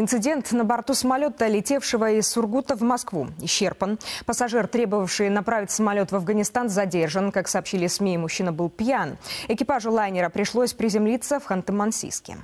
Инцидент на борту самолета, летевшего из Сургута в Москву, исчерпан. Пассажир, требовавший направить самолет в Афганистан, задержан. Как сообщили СМИ, мужчина был пьян. Экипажу лайнера пришлось приземлиться в Ханты-Мансийске.